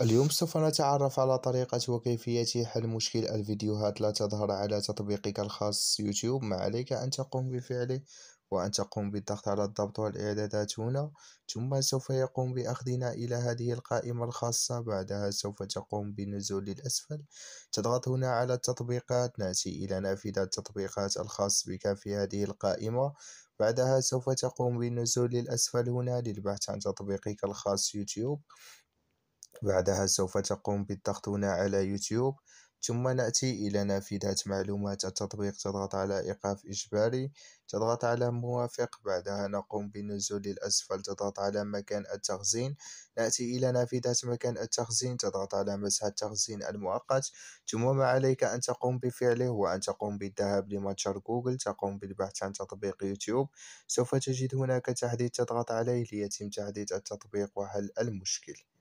اليوم سوف نتعرف على طريقة وكيفية حل مشكل الفيديوهات لا تظهر على تطبيقك الخاص يوتيوب ما عليك أن تقوم بفعله وأن تقوم بالضغط على الضبط والإعدادات هنا ثم سوف يقوم بأخذنا إلى هذه القائمة الخاصة بعدها سوف تقوم بالنزول للأسفل تضغط هنا على التطبيقات نأتي إلى نافذة التطبيقات الخاص بك في هذه القائمة بعدها سوف تقوم بالنزول للأسفل هنا للبحث عن تطبيقك الخاص يوتيوب بعدها سوف تقوم بالضغط هنا على يوتيوب ثم نأتي إلى نافذة معلومات التطبيق تضغط على إيقاف إجباري تضغط على موافق بعدها نقوم بالنزول للأسفل تضغط على مكان التخزين نأتي إلى نافذة مكان التخزين تضغط على مسح التخزين المؤقت ثم ما عليك أن تقوم بفعله هو أن تقوم بالذهاب لمتجر جوجل تقوم بالبحث عن تطبيق يوتيوب سوف تجد هناك تحديث تضغط عليه ليتم تحديث التطبيق وحل المشكل